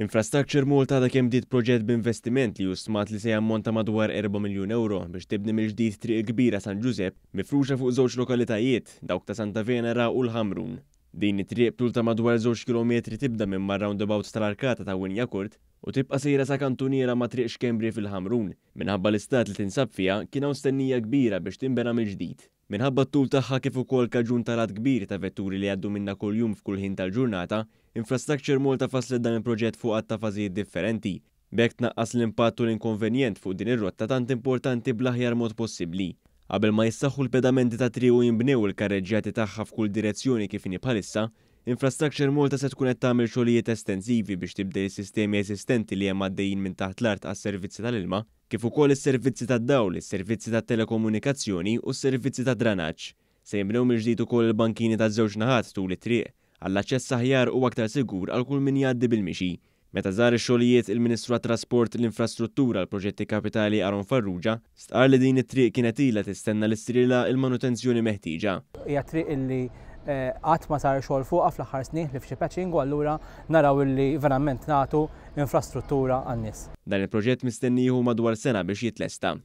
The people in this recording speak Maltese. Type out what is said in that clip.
Infrastructure Malta da kem dit proġett b'investiment li jusmat li se jammonta madwar 4 miljon euro biex tibni mill-ġdid triq kbira San Giuseppe mifruxa fuq żewġ lokalitajiet dawk ta' Santa Venera u l hamrun Din it-triq tul ta' madwar żewġ kilometri tibda minn mar roundabout tal-arkata ta' Winjakurt u tibqa' sejra sa' kantuniera ma' triq xkembri fil hamrun minħabba l-istat li tinsab fija kien hawn stennija kbira biex timbena mill-ġdid. Minħabba t-tul tagħha kif ukoll kaġun tarat kbir ta' vetturi li għaddu minna kuljum f'kull ħin tal-ġurnata, infrastructure molta faslet dan il-proġett fuq ta' fażijiet differenti. Bek tnaqqas l-impattu l-inkonvenjent fuq din ir-rotta tant importanti bl-aħjar mod possibbli. Qabel ma jissaħħu l-pedamenti ta' triju jimbnew il-karreġġjati tagħha f'kull direzzjoni kif bħalissa, Infrastructure Malta se tkun qed tagħmel xogħlijiet estensivi biex tibdej sistemi eżistenti li hemm għaddejjin minn taħt l-art għas-servizzi tal-ilma, kif ukoll is-servizzi tad-dawl, is-servizzi tat-telekomunikazzjoni u s-servizzi tad-dranaġġ. Se jimlew mill-ġdid ukoll il-bankini taż-żewġ naħat tul it-triq għall-aċċess aħjar u aktar sigur għal kull min jgħaddi bil-mixi. Meta żar ix-xogħlijiet il-Ministru għat-Trasport l-Infrastruttura l-Proġetti Kapitali Aron Farrugia stqar li din it-triq kienet ilha tistenna l-istrilha il-manutenzjoni meħtieġa. Hija triq illi qatt ma sar xogħol fuq fl-aħħar snin li f'xi patching u allura naraw li verament nagħtu infrastruttura għan-nies. Dan il-proġett mistenniħu madwar sena biex jitlesta.